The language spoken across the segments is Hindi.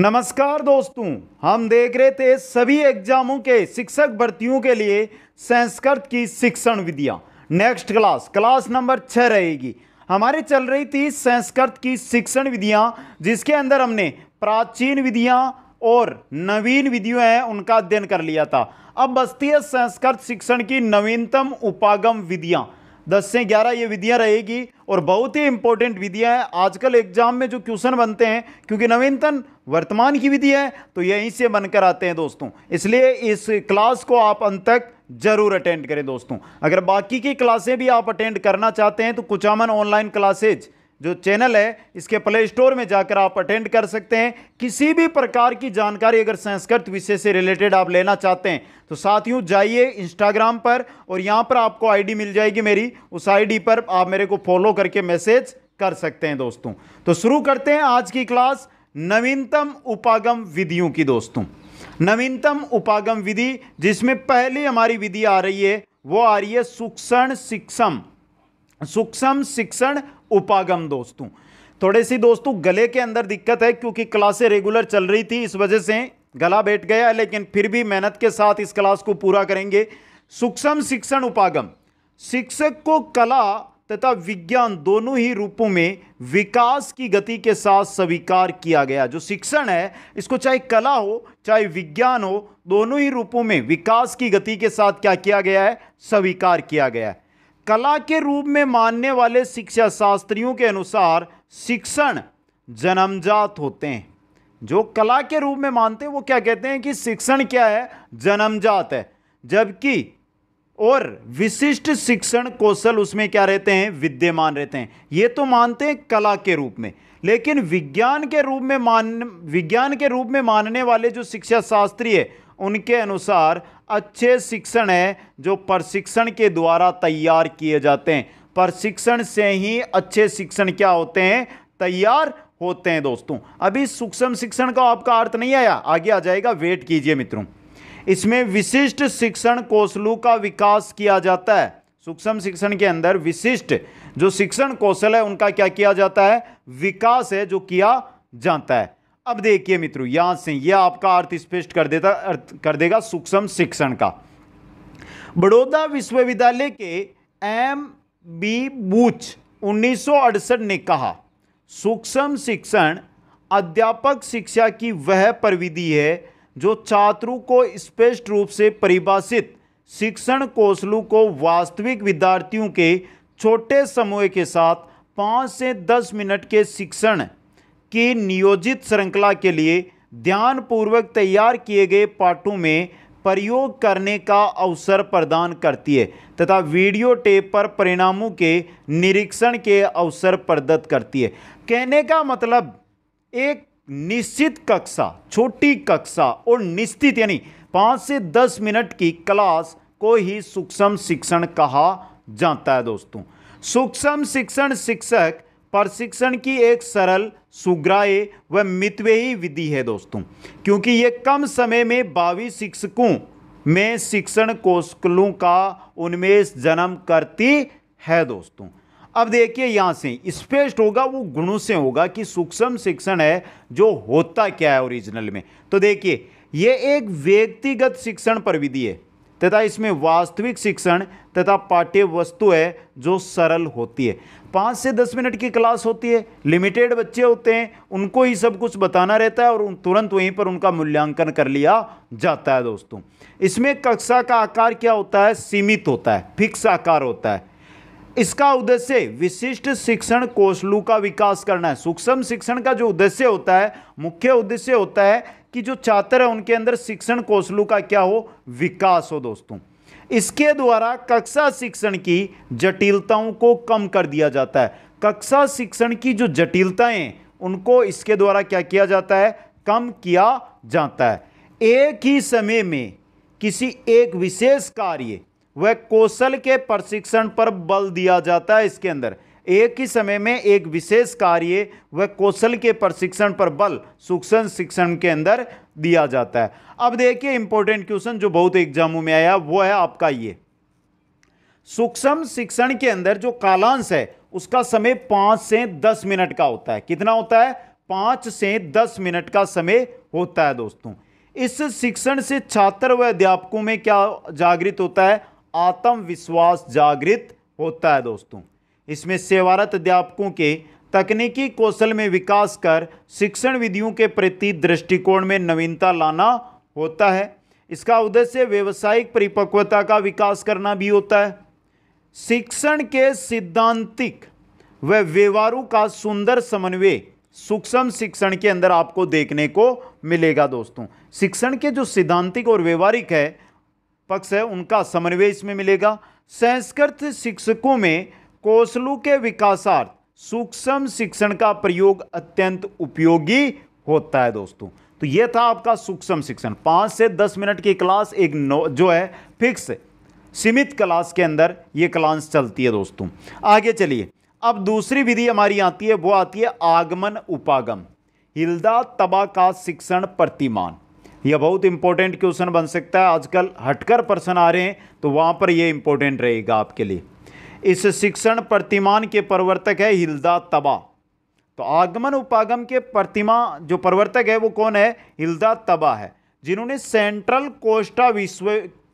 नमस्कार दोस्तों हम देख रहे थे सभी एग्जामों के शिक्षक भर्तियों के लिए संस्कृत की शिक्षण विधियाँ नेक्स्ट क्लास क्लास नंबर छः रहेगी हमारे चल रही थी संस्कृत की शिक्षण विधियाँ जिसके अंदर हमने प्राचीन विधियाँ और नवीन विधियों हैं उनका अध्ययन कर लिया था अब बसती है संस्कृत शिक्षण की नवीनतम उपागम विधियाँ दस से ग्यारह ये विधियाँ रहेगी और बहुत ही इंपॉर्टेंट विधियाँ हैं आजकल एग्जाम में जो क्वेश्चन बनते हैं क्योंकि नवीनतम वर्तमान की विधि है तो यहीं से बनकर आते हैं दोस्तों इसलिए इस क्लास को आप अंत तक जरूर अटेंड करें दोस्तों अगर बाकी की क्लासें भी आप अटेंड करना चाहते हैं तो कुचामन ऑनलाइन क्लासेज जो चैनल है इसके प्ले स्टोर में जाकर आप अटेंड कर सकते हैं किसी भी प्रकार की जानकारी अगर संस्कृत विषय से रिलेटेड आप लेना चाहते हैं तो साथियों जाइए इंस्टाग्राम पर और यहाँ पर आपको आईडी मिल जाएगी मेरी उस आईडी पर आप मेरे को फॉलो करके मैसेज कर सकते हैं दोस्तों तो शुरू करते हैं आज की क्लास नवीनतम उपागम विधियों की दोस्तों नवीनतम उपागम विधि जिसमें पहली हमारी विधि आ रही है वो आ रही है सूक्ष्म शिक्षम सूक्ष्म शिक्षण उपागम दोस्तों थोड़े सी दोस्तों गले के अंदर दिक्कत है क्योंकि क्लासें रेगुलर चल रही थी इस वजह से गला बैठ गया लेकिन फिर भी मेहनत के साथ इस क्लास को पूरा करेंगे सूक्ष्म शिक्षण उपागम शिक्षक को कला तथा विज्ञान दोनों ही रूपों में विकास की गति के साथ स्वीकार किया गया जो शिक्षण है इसको चाहे कला हो चाहे विज्ञान हो दोनों ही रूपों में विकास की गति के साथ क्या किया गया है स्वीकार किया गया है कला के रूप में मानने वाले शिक्षा शास्त्रियों के अनुसार शिक्षण जन्मजात होते हैं जो कला के रूप में मानते हैं वो क्या कहते हैं कि शिक्षण क्या है जन्मजात है जबकि और विशिष्ट शिक्षण कौशल उसमें क्या रहते हैं विद्यमान रहते हैं ये तो मानते हैं कला के रूप में लेकिन विज्ञान के रूप में मान विज्ञान के रूप में मानने वाले जो शिक्षा शास्त्री है उनके अनुसार अच्छे शिक्षण है जो प्रशिक्षण के द्वारा तैयार किए जाते हैं प्रशिक्षण से ही अच्छे शिक्षण क्या होते हैं तैयार होते हैं दोस्तों अभी सूक्ष्म शिक्षण का आपका अर्थ नहीं आया आगे आ जाएगा वेट कीजिए मित्रों इसमें विशिष्ट शिक्षण कौशलों का विकास किया जाता है सूक्ष्म शिक्षण के अंदर विशिष्ट जो शिक्षण कौशल है उनका क्या किया जाता है विकास है जो किया जाता है अब देखिए मित्रों यहां से यह आपका अर्थ स्पष्ट कर देता अर्थ कर देगा सूक्ष्म शिक्षण का बड़ौदा विश्वविद्यालय के एम बी बूच उन्नीस ने कहा सूक्ष्म शिक्षण अध्यापक शिक्षा की वह प्रविधि है जो छात्रों को स्पष्ट रूप से परिभाषित शिक्षण कौशलों को वास्तविक विद्यार्थियों के छोटे समूह के साथ पाँच से दस मिनट के शिक्षण की नियोजित श्रृंखला के लिए ध्यानपूर्वक तैयार किए गए पाठों में प्रयोग करने का अवसर प्रदान करती है तथा वीडियो टेप पर परिणामों के निरीक्षण के अवसर प्रदत्त करती है कहने का मतलब एक निश्चित कक्षा छोटी कक्षा और निश्चित यानी पाँच से दस मिनट की क्लास को ही सूक्ष्म शिक्षण कहा जाता है दोस्तों सूक्ष्म शिक्षण शिक्षक प्रशिक्षण की एक सरल सुग्राह्य व मितव्ययी विधि है दोस्तों क्योंकि ये कम समय में बावी शिक्षकों में शिक्षण कौशलों का उन्मेष जन्म करती है दोस्तों अब देखिए यहाँ से स्पेस्ट होगा वो गुणों से होगा कि सूक्ष्म शिक्षण है जो होता क्या है ओरिजिनल में तो देखिए ये एक व्यक्तिगत शिक्षण प्रविधि है तथा इसमें वास्तविक शिक्षण तथा पाठ्य वस्तु है जो सरल होती है पाँच से दस मिनट की क्लास होती है लिमिटेड बच्चे होते हैं उनको ही सब कुछ बताना रहता है और तुरंत वहीं पर उनका मूल्यांकन कर लिया जाता है दोस्तों इसमें कक्षा का आकार क्या होता है सीमित होता है फिक्स आकार होता है इसका उद्देश्य विशिष्ट शिक्षण कोशलू का विकास करना है सूक्ष्म शिक्षण का जो उद्देश्य होता है मुख्य उद्देश्य होता है कि जो छात्र है उनके अंदर शिक्षण कोशलू का क्या हो विकास हो दोस्तों इसके द्वारा कक्षा शिक्षण की जटिलताओं को कम कर दिया जाता है कक्षा शिक्षण की जो जटिलताएं उनको इसके द्वारा क्या किया जाता है कम किया जाता है एक ही समय में किसी एक विशेष कार्य वह कौशल के प्रशिक्षण पर बल दिया जाता है इसके अंदर एक ही समय में एक विशेष कार्य व कौशल के प्रशिक्षण पर बल सूक्ष्म शिक्षण के अंदर दिया जाता है अब देखिए इंपॉर्टेंट क्वेश्चन जो बहुत एग्जामों में आया वो है आपका ये सूक्ष्म शिक्षण के अंदर जो कालांश है उसका समय पांच से दस मिनट का होता है कितना होता है पांच से दस मिनट का समय होता है दोस्तों इस शिक्षण से छात्र व अध्यापकों में क्या जागृत होता है आत्मविश्वास जागृत होता है दोस्तों इसमें सेवारत अध्यापकों के तकनीकी कौशल में विकास कर शिक्षण विधियों के प्रति दृष्टिकोण में नवीनता लाना होता है इसका उद्देश्य व्यवसायिक परिपक्वता का विकास करना भी होता है शिक्षण के सिद्धांतिक व व्यवहारों का सुंदर समन्वय सूक्ष्म शिक्षण के अंदर आपको देखने को मिलेगा दोस्तों शिक्षण के जो सिद्धांतिक और व्यवहारिक है पक्ष है उनका समन्वय इसमें मिलेगा संस्कृत शिक्षकों में कौशलों के विकासार्थ सूक्ष्म शिक्षण का प्रयोग अत्यंत उपयोगी होता है दोस्तों तो यह था आपका सूक्ष्म शिक्षण पाँच से दस मिनट की क्लास एक नौ जो है फिक्स सीमित क्लास के अंदर ये क्लास चलती है दोस्तों आगे चलिए अब दूसरी विधि हमारी आती है वो आती है आगमन उपागम हिलदा तबा का शिक्षण प्रतिमान यह बहुत इंपॉर्टेंट क्वेश्चन बन सकता है आजकल हटकर प्रश्न आ रहे हैं तो वहाँ पर यह इंपॉर्टेंट रहेगा आपके लिए इस शिक्षण प्रतिमान के प्रवर्तक है हिल्दा तबा तो आगमन उपागम के प्रतिमा जो प्रवर्तक है वो कौन है हिल्दा तबा है जिन्होंने सेंट्रल कोष्टा विश्व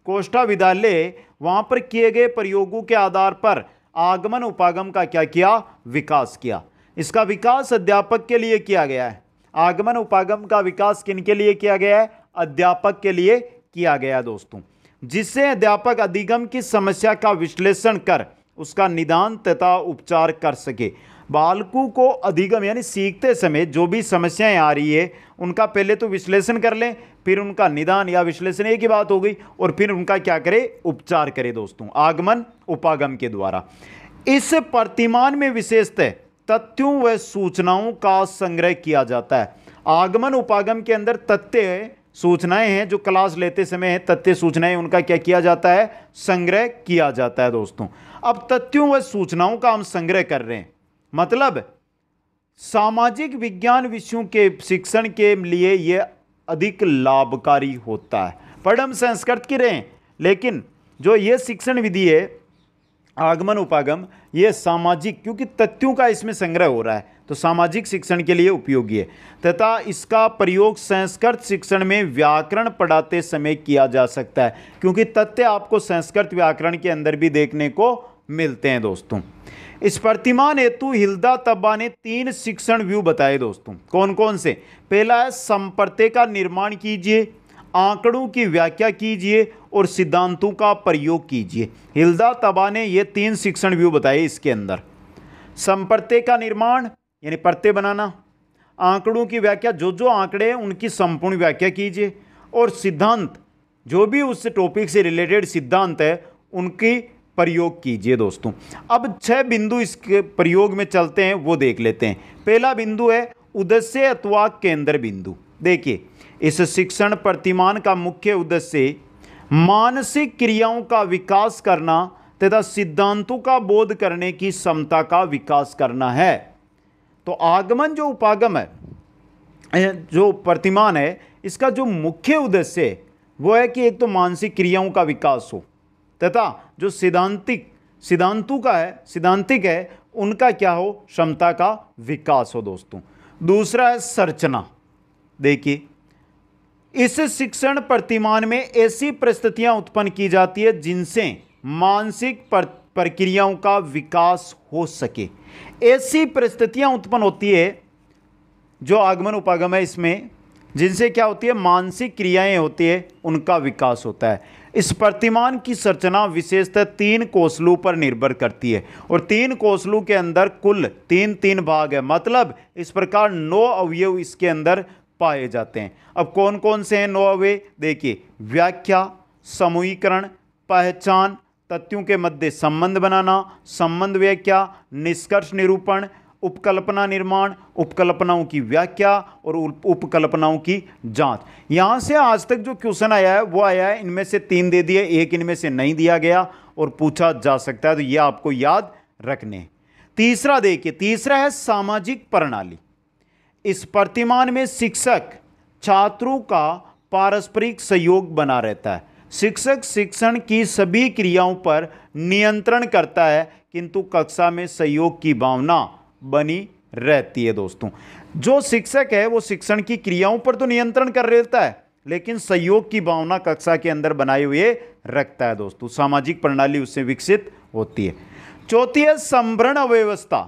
कोष्टा विद्यालय वहाँ पर किए गए प्रयोगों के आधार पर आगमन उपागम का क्या किया विकास किया इसका विकास अध्यापक के लिए किया गया है आगमन उपागम का विकास किन के लिए किया गया है अध्यापक के लिए किया गया दोस्तों जिससे अध्यापक अधिगम की समस्या का विश्लेषण कर उसका निदान तथा उपचार कर सके बालकों को अधिगम यानी सीखते समय जो भी समस्याएं आ रही है उनका पहले तो विश्लेषण कर लें फिर उनका निदान या विश्लेषण एक ही बात हो गई और फिर उनका क्या करे उपचार करे दोस्तों आगमन उपागम के द्वारा इस प्रतिमान में विशेषतः तथ्यों व सूचनाओं का संग्रह किया जाता है आगमन उपागम के अंदर तथ्य सूचनाएं हैं जो क्लास लेते समय हैं तथ्य सूचनाएं उनका क्या किया जाता है संग्रह किया जाता है दोस्तों अब तथ्यों व सूचनाओं का हम संग्रह कर रहे हैं मतलब सामाजिक विज्ञान विषयों के शिक्षण के लिए यह अधिक लाभकारी होता है पढ़ हम संस्कृत की रहे लेकिन जो ये शिक्षण विधि है आगमन उपागम ये सामाजिक क्योंकि तथ्यों का इसमें संग्रह हो रहा है तो सामाजिक शिक्षण के लिए उपयोगी है तथा इसका प्रयोग संस्कृत शिक्षण में व्याकरण पढ़ाते समय किया जा सकता है क्योंकि तथ्य आपको संस्कृत व्याकरण के अंदर भी देखने को मिलते हैं दोस्तों इस प्रतिमान हेतु हिल्दा तब्बा ने तीन शिक्षण व्यू बताए दोस्तों कौन कौन से पहला है संपर्ते का निर्माण कीजिए आंकड़ों की व्याख्या कीजिए और सिद्धांतों का प्रयोग कीजिए हिल्दा तबा ने ये तीन शिक्षण व्यू बताए इसके अंदर संप्रत्य का निर्माण यानी प्रत्यय बनाना आंकड़ों की व्याख्या जो जो आंकड़े हैं उनकी संपूर्ण व्याख्या कीजिए और सिद्धांत जो भी उस टॉपिक से रिलेटेड सिद्धांत है उनकी प्रयोग कीजिए दोस्तों अब छह बिंदु इसके प्रयोग में चलते हैं वो देख लेते हैं पहला बिंदु है उदस्य अथवा केंद्र बिंदु देखिए इस शिक्षण प्रतिमान का मुख्य उद्देश्य मानसिक क्रियाओं का विकास करना तथा सिद्धांतों का बोध करने की क्षमता का विकास करना है तो आगमन जो उपागम है जो प्रतिमान है इसका जो मुख्य उद्देश्य है वो है कि एक तो मानसिक क्रियाओं का विकास हो तथा जो सिद्धांतिक सिद्धांतों का है सिद्धांतिक है उनका क्या हो क्षमता का विकास हो दोस्तों दूसरा है संरचना देखिए इस शिक्षण प्रतिमान में ऐसी परिस्थितियां उत्पन्न की जाती है जिनसे मानसिक प्रक्रियाओं का विकास हो सके ऐसी परिस्थितियां उत्पन्न होती है जो आगमन उपागम है इसमें जिनसे क्या होती है मानसिक क्रियाएं होती है उनका विकास होता है इस प्रतिमान की संरचना विशेषतः तीन कोसलों पर निर्भर करती है और तीन कोसलों के अंदर कुल तीन तीन भाग है मतलब इस प्रकार नौ अवयव इसके अंदर पाए जाते हैं अब कौन कौन से हैं नौ वे देखिए व्याख्या समूहीकरण पहचान तथ्यों के मध्य संबंध बनाना संबंध व्याख्या निष्कर्ष निरूपण उपकल्पना निर्माण उपकल्पनाओं की व्याख्या और उपकल्पनाओं की जांच यहाँ से आज तक जो क्वेश्चन आया है वो आया है इनमें से तीन दे दिए एक इनमें से नहीं दिया गया और पूछा जा सकता है तो ये आपको याद रखने तीसरा देखिए तीसरा है सामाजिक प्रणाली इस प्रतिमान में शिक्षक छात्रों का पारस्परिक सहयोग बना रहता है शिक्षक शिक्षण की सभी क्रियाओं पर नियंत्रण करता है किंतु कक्षा में सहयोग की भावना बनी रहती है दोस्तों जो शिक्षक है वो शिक्षण की क्रियाओं पर तो नियंत्रण कर रहता है लेकिन सहयोग की भावना कक्षा के अंदर बनाए हुए रखता है दोस्तों सामाजिक प्रणाली उससे विकसित होती है चौथी है संभ्रण अव्यवस्था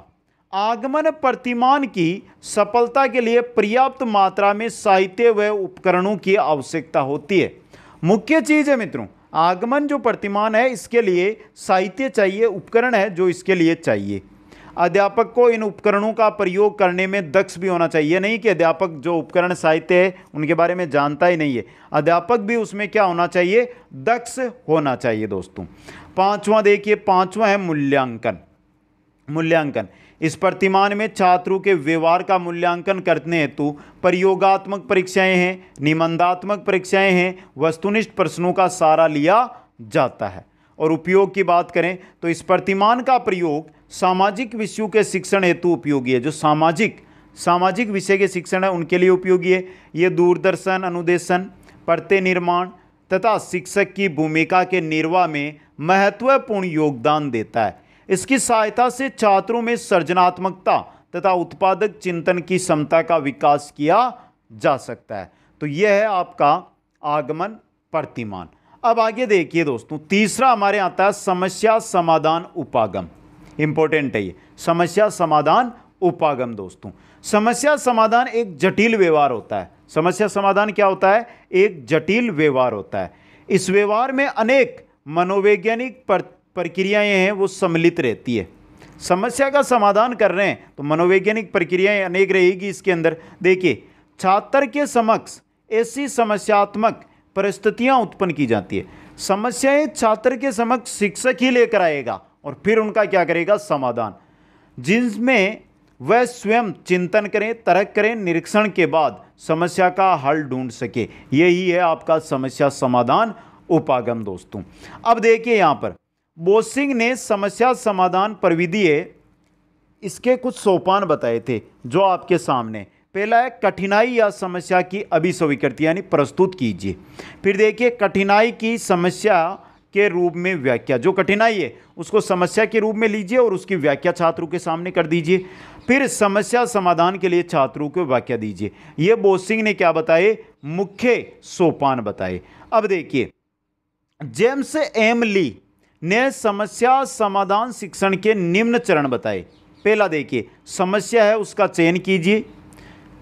आगमन प्रतिमान की सफलता के लिए पर्याप्त मात्रा में साहित्य व उपकरणों की आवश्यकता होती है मुख्य चीज़ है मित्रों आगमन जो प्रतिमान है इसके लिए साहित्य चाहिए उपकरण है जो इसके लिए चाहिए अध्यापक को इन उपकरणों का प्रयोग करने में दक्ष भी होना चाहिए नहीं कि अध्यापक जो उपकरण साहित्य है उनके बारे में जानता ही नहीं है अध्यापक भी उसमें क्या होना चाहिए दक्ष होना चाहिए दोस्तों पांचवा देखिए पांचवा है मूल्यांकन मूल्यांकन इस प्रतिमान में छात्रों के व्यवहार का मूल्यांकन करने हेतु प्रयोगात्मक परीक्षाएं हैं निबंधात्मक परीक्षाएं हैं वस्तुनिष्ठ प्रश्नों का सहारा लिया जाता है और उपयोग की बात करें तो इस प्रतिमान का प्रयोग सामाजिक विषयों के शिक्षण हेतु उपयोगी है जो सामाजिक सामाजिक विषय के शिक्षण है उनके लिए उपयोगी है ये दूरदर्शन अनुदेशन प्रत्यय निर्माण तथा शिक्षक की भूमिका के निर्वाह में महत्वपूर्ण योगदान देता है इसकी सहायता से छात्रों में सृजनात्मकता तथा उत्पादक चिंतन की क्षमता का विकास किया जा सकता है तो यह है आपका आगमन प्रतिमान अब आगे देखिए दोस्तों तीसरा हमारे आता है समस्या समाधान उपागम इंपॉर्टेंट है ये समस्या समाधान उपागम दोस्तों समस्या समाधान एक जटिल व्यवहार होता है समस्या समाधान क्या होता है एक जटिल व्यवहार होता है इस व्यवहार में अनेक मनोवैज्ञानिक प्रक्रियाएं हैं वो सम्मिलित रहती है समस्या का समाधान कर रहे हैं तो मनोवैज्ञानिक प्रक्रियाएं अनेक रहेगी इसके अंदर देखिए छात्र के समक्ष ऐसी समस्यात्मक परिस्थितियां उत्पन्न की जाती है समस्याएं छात्र के समक्ष शिक्षक ही लेकर आएगा और फिर उनका क्या करेगा समाधान जिनमें वह स्वयं चिंतन करें तर्क करें निरीक्षण के बाद समस्या का हल ढूंढ सके यही है आपका समस्या समाधान उपागम दोस्तों अब देखिए यहाँ पर बोसिंग ने समस्या समाधान प्रविधिये इसके कुछ सोपान बताए थे जो आपके सामने पहला है कठिनाई या समस्या की अभिस्वीकृति यानी प्रस्तुत कीजिए फिर देखिए कठिनाई की समस्या के रूप में व्याख्या जो कठिनाई है उसको समस्या के रूप में लीजिए और उसकी व्याख्या छात्रों के सामने कर दीजिए फिर समस्या समाधान के लिए छात्रों को व्याख्या दीजिए ये बोसिंग ने क्या बताए मुख्य सोपान बताए अब देखिए जेम्स एम ली ने समस्या समाधान शिक्षण के निम्न चरण बताए पहला देखिए समस्या है उसका चयन कीजिए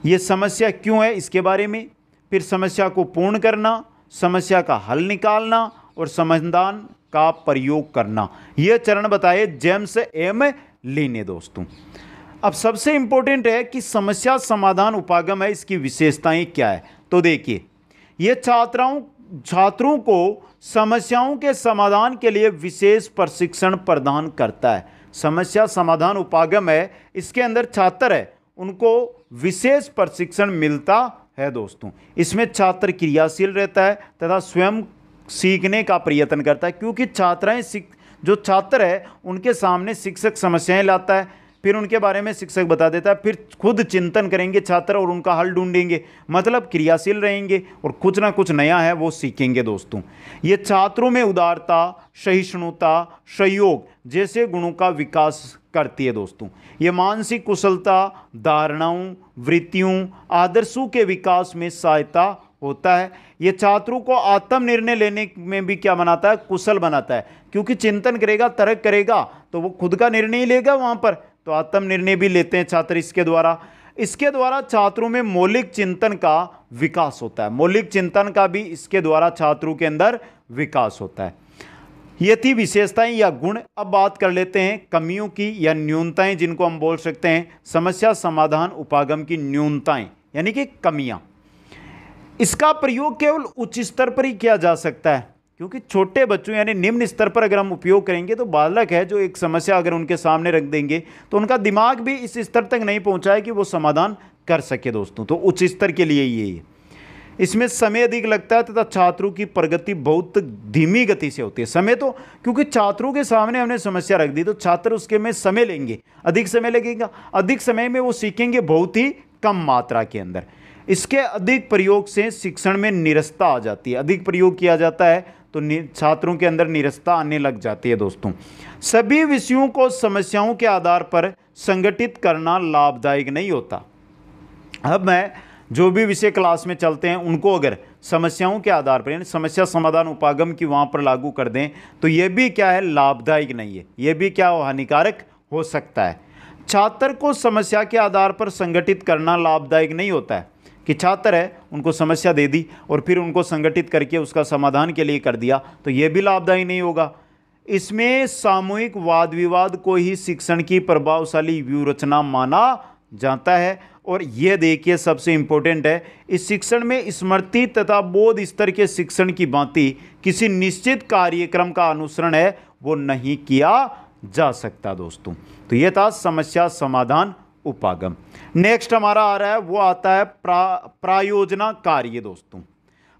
ये समस्या क्यों है इसके बारे में फिर समस्या को पूर्ण करना समस्या का हल निकालना और समाधान का प्रयोग करना यह चरण बताए जेम्स एम लेने दोस्तों अब सबसे इंपॉर्टेंट है कि समस्या समाधान उपागम है इसकी विशेषताएं क्या है तो देखिए यह छात्राओं छात्रों को समस्याओं के समाधान के लिए विशेष प्रशिक्षण प्रदान करता है समस्या समाधान उपागम है इसके अंदर छात्र है उनको विशेष प्रशिक्षण मिलता है दोस्तों इसमें छात्र क्रियाशील रहता है तथा स्वयं सीखने का प्रयत्न करता है क्योंकि छात्राएं जो छात्र है उनके सामने शिक्षक समस्याएं लाता है फिर उनके बारे में शिक्षक बता देता है फिर खुद चिंतन करेंगे छात्र और उनका हल ढूंढेंगे मतलब क्रियाशील रहेंगे और कुछ ना कुछ नया है वो सीखेंगे दोस्तों ये छात्रों में उदारता सहिष्णुता सहयोग जैसे गुणों का विकास करती है दोस्तों ये मानसिक कुशलता धारणाओं वृत्तियों आदर्शों के विकास में सहायता होता है ये छात्रों को आत्म निर्णय लेने में भी क्या बनाता है कुशल बनाता है क्योंकि चिंतन करेगा तर्क करेगा तो वो खुद का निर्णय लेगा वहाँ पर तो आत्मनिर्णय भी लेते हैं छात्र इसके द्वारा इसके द्वारा छात्रों में मौलिक चिंतन का विकास होता है मौलिक चिंतन का भी इसके द्वारा छात्रों के अंदर विकास होता है ये थी विशेषताएं या गुण अब बात कर लेते हैं कमियों की या न्यूनताएं जिनको हम बोल सकते हैं समस्या समाधान उपागम की न्यूनताएं यानी कि कमियां इसका प्रयोग केवल उच्च स्तर पर ही किया जा सकता है क्योंकि छोटे बच्चों यानी निम्न स्तर पर अगर हम उपयोग करेंगे तो बालक है जो एक समस्या अगर उनके सामने रख देंगे तो उनका दिमाग भी इस स्तर तक नहीं पहुंचा है कि वो समाधान कर सके दोस्तों तो उच्च स्तर के लिए ये है इसमें समय अधिक लगता है तथा छात्रों की प्रगति बहुत धीमी गति से होती है समय तो क्योंकि छात्रों के सामने हमने समस्या रख दी तो छात्र उसके में समय लेंगे अधिक समय लगेगा अधिक समय में वो सीखेंगे बहुत ही कम मात्रा के अंदर इसके अधिक प्रयोग से शिक्षण में निरस्ता आ जाती है अधिक प्रयोग किया जाता है तो छात्रों के अंदर निरस्ता आने लग जाती है दोस्तों सभी विषयों को समस्याओं के आधार पर संगठित करना लाभदायक नहीं होता अब मैं जो भी विषय क्लास में चलते हैं उनको अगर समस्याओं के आधार पर यानी समस्या समाधान उपागम की वहाँ पर लागू कर दें तो ये भी क्या है लाभदायक नहीं है ये भी क्या हानिकारक हो सकता है छात्र को समस्या के आधार पर संगठित करना लाभदायक नहीं होता है कि छात्र है उनको समस्या दे दी और फिर उनको संगठित करके उसका समाधान के लिए कर दिया तो ये भी लाभदायी नहीं होगा इसमें सामूहिक वाद विवाद को ही शिक्षण की प्रभावशाली व्यूरचना माना जाता है और यह देखिए सबसे इम्पोर्टेंट है इस शिक्षण में स्मृति तथा बोध स्तर के शिक्षण की भांति किसी निश्चित कार्यक्रम का अनुसरण है वो नहीं किया जा सकता दोस्तों तो यह था समस्या समाधान उपागम नेक्स्ट हमारा आ रहा है वो आता है प्रा प्रायोजना कार्य दोस्तों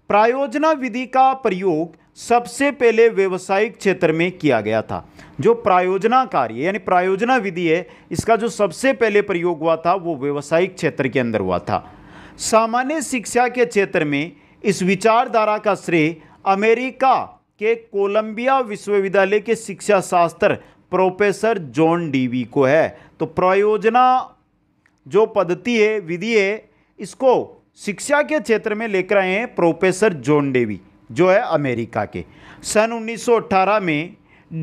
प्रायोजना विधि का प्रयोग सबसे पहले व्यवसायिक क्षेत्र में किया गया था जो प्रायोजना कार्य यानी प्रायोजना विधि है इसका जो सबसे पहले प्रयोग हुआ था वो व्यवसायिक क्षेत्र के अंदर हुआ था सामान्य शिक्षा के क्षेत्र में इस विचारधारा का श्रेय अमेरिका के कोलंबिया विश्वविद्यालय के शिक्षा शास्त्र प्रोफेसर जॉन डीवी को है तो प्रायोजना जो पद्धति है विधि है इसको शिक्षा के क्षेत्र में लेकर आए हैं प्रोफेसर जॉन डेवी जो है अमेरिका के सन 1918 में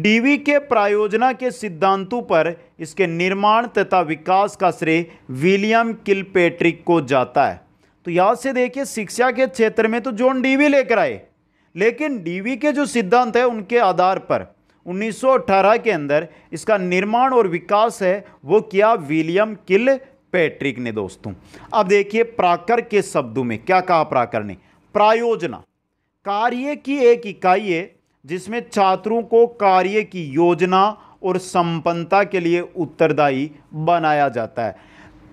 डीवी के प्रायोजना के सिद्धांतों पर इसके निर्माण तथा विकास का श्रेय विलियम किलपेट्रिक को जाता है तो यहाँ से देखिए शिक्षा के क्षेत्र में तो जॉन डीवी लेकर आए लेकिन डीवी के जो सिद्धांत है उनके आधार पर 1918 के अंदर इसका निर्माण और विकास है वो किया विलियम किल पैट्रिक ने दोस्तों अब देखिए प्राकर के शब्दों में क्या कहा प्राकर ने प्रायोजना कार्य की एक इकाई है जिसमें छात्रों को कार्य की योजना और संपन्नता के लिए उत्तरदायी बनाया जाता है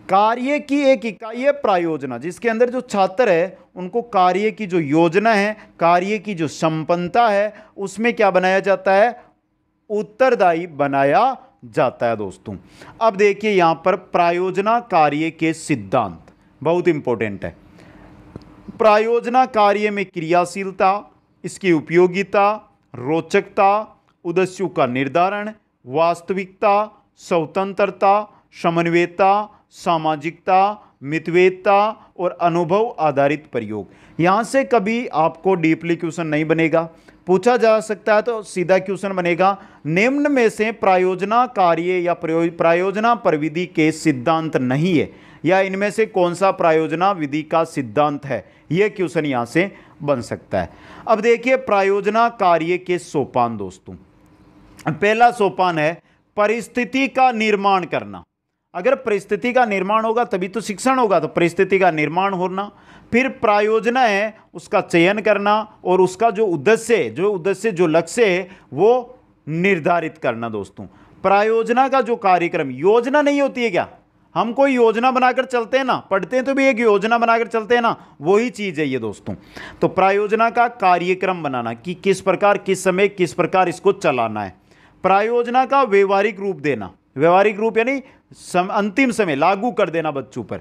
कार्य की एक इकाई है प्रायोजना जिसके अंदर जो छात्र है उनको कार्य की जो योजना है कार्य की जो संपन्नता है उसमें क्या बनाया जाता है उत्तरदायी बनाया जाता है दोस्तों अब देखिए यहाँ पर प्रायोजना कार्य के सिद्धांत बहुत इंपॉर्टेंट है प्रायोजना कार्य में क्रियाशीलता इसकी उपयोगिता रोचकता उद्देश्यों का निर्धारण वास्तविकता स्वतंत्रता समन्वयता सामाजिकता मितवेदता और अनुभव आधारित प्रयोग यहाँ से कभी आपको डीपली क्वेश्चन नहीं बनेगा पूछा जा सकता है तो सीधा क्वेश्चन बनेगा निम्न में से प्रायोजना कार्य या प्रायोजना प्रविधि के सिद्धांत नहीं है या इनमें से कौन सा प्रायोजना विधि का सिद्धांत है यह क्वेश्चन यहां से बन सकता है अब देखिए प्रायोजना कार्य के सोपान दोस्तों पहला सोपान है परिस्थिति का निर्माण करना अगर परिस्थिति का निर्माण होगा तभी तो शिक्षण होगा तो परिस्थिति का निर्माण होना फिर प्रायोजना है उसका चयन करना और उसका जो उद्देश्य जो उद्देश्य जो लक्ष्य है वो निर्धारित करना दोस्तों प्रायोजना का जो कार्यक्रम योजना नहीं होती है क्या हम कोई योजना बनाकर चलते हैं ना पढ़ते हैं तो भी एक योजना बनाकर चलते हैं ना वही चीज़ है ये दोस्तों तो प्रायोजना का कार्यक्रम बनाना कि किस प्रकार किस समय किस प्रकार इसको चलाना है प्रायोजना का व्यवहारिक रूप देना व्यवहारिक रूप यानी सम, अंतिम समय लागू कर देना बच्चों पर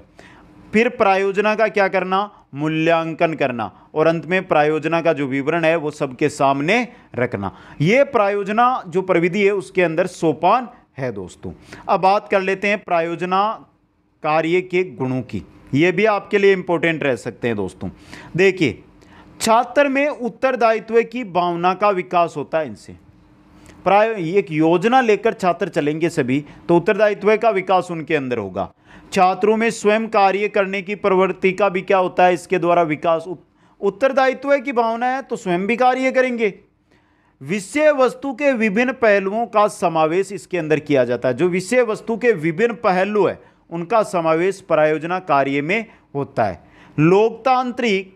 फिर प्रायोजना का क्या करना मूल्यांकन करना और अंत में प्रायोजना का जो विवरण है वो सबके सामने रखना ये प्रायोजना जो प्रविधि है उसके अंदर सोपान है दोस्तों अब बात कर लेते हैं प्रायोजना कार्य के गुणों की ये भी आपके लिए इंपॉर्टेंट रह सकते हैं दोस्तों देखिए छात्र में उत्तरदायित्व की भावना का विकास होता है इनसे प्राय एक योजना लेकर छात्र चलेंगे सभी तो उत्तरदायित्व का विकास उनके अंदर होगा छात्रों में स्वयं कार्य करने की प्रवृत्ति का भी क्या होता है इसके द्वारा विकास उत्तरदायित्व की भावना है तो स्वयं भी कार्य करेंगे विषय वस्तु के विभिन्न पहलुओं का समावेश इसके अंदर किया जाता है जो विषय वस्तु के विभिन्न पहलू है उनका समावेश प्रायोजना कार्य में होता है लोकतांत्रिक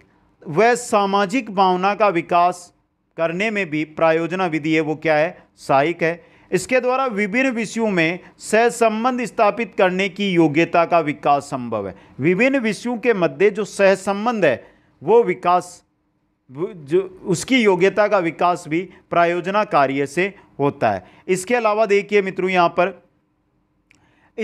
व सामाजिक भावना का विकास करने में भी प्रायोजना विधि है वो क्या है सहायक है इसके द्वारा विभिन्न विषयों में सहसंबंध स्थापित करने की योग्यता का विकास संभव है विभिन्न विषयों के मध्य जो सहसंबंध है वो विकास जो उसकी योग्यता का विकास भी प्रायोजना कार्य से होता है इसके अलावा देखिए मित्रों यहाँ पर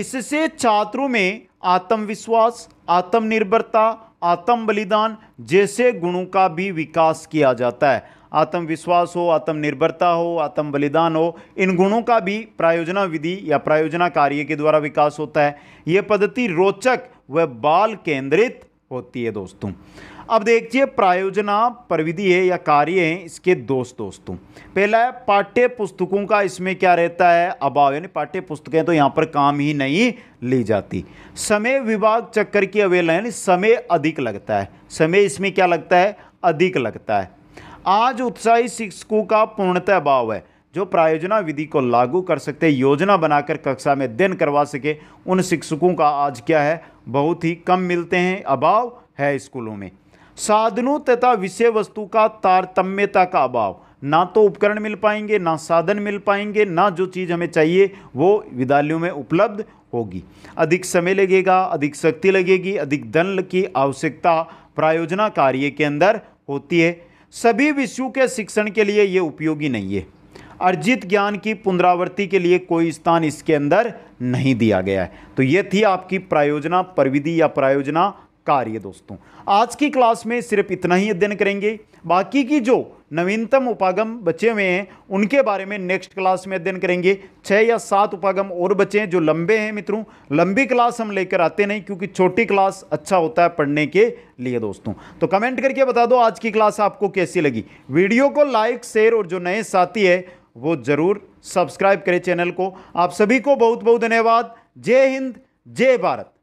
इससे छात्रों में आत्मविश्वास आत्मनिर्भरता आत्म बलिदान जैसे गुणों का भी विकास किया जाता है आत्मविश्वास हो आत्मनिर्भरता हो आत्म बलिदान हो इन गुणों का भी प्रायोजना विधि या प्रायोजना कार्य के द्वारा विकास होता है ये पद्धति रोचक व बाल केंद्रित होती है दोस्तों अब देखिए प्रायोजना प्रविधि है या कार्य है इसके दोस्त दोस्तों पहला है पाठ्य पुस्तकों का इसमें क्या रहता है अभाव यानी पाठ्य पुस्तकें तो यहाँ पर काम ही नहीं ली जाती समय विभाग चक्कर की अवेलना यानी समय अधिक लगता है समय इसमें क्या लगता है अधिक लगता है आज उत्साही शिक्षकों का पूर्णतः अभाव है जो प्रायोजना विधि को लागू कर सकते योजना बनाकर कक्षा में अध्ययन करवा सके उन शिक्षकों का आज क्या है बहुत ही कम मिलते हैं अभाव है स्कूलों में साधनों तथा विषय वस्तु का तारतम्यता का अभाव ना तो उपकरण मिल पाएंगे ना साधन मिल पाएंगे ना जो चीज़ हमें चाहिए वो विद्यालयों में उपलब्ध होगी अधिक समय लगेगा अधिक शक्ति लगेगी अधिक धन की आवश्यकता प्रायोजना कार्य के अंदर होती है सभी विषयों के शिक्षण के लिए ये उपयोगी नहीं है अर्जित ज्ञान की पुनरावृत्ति के लिए कोई स्थान इसके अंदर नहीं दिया गया है तो ये थी आपकी प्रायोजना प्रविधि या प्रायोजना कार्य दोस्तों आज की क्लास में सिर्फ इतना ही अध्ययन करेंगे बाकी की जो नवीनतम उपागम बचे हुए हैं उनके बारे में नेक्स्ट क्लास में अध्ययन करेंगे छः या सात उपागम और बचे हैं जो लंबे हैं मित्रों लंबी क्लास हम लेकर आते नहीं क्योंकि छोटी क्लास अच्छा होता है पढ़ने के लिए दोस्तों तो कमेंट करके बता दो आज की क्लास आपको कैसी लगी वीडियो को लाइक शेयर और जो नए साथी है वो ज़रूर सब्सक्राइब करें चैनल को आप सभी को बहुत बहुत धन्यवाद जय हिंद जय भारत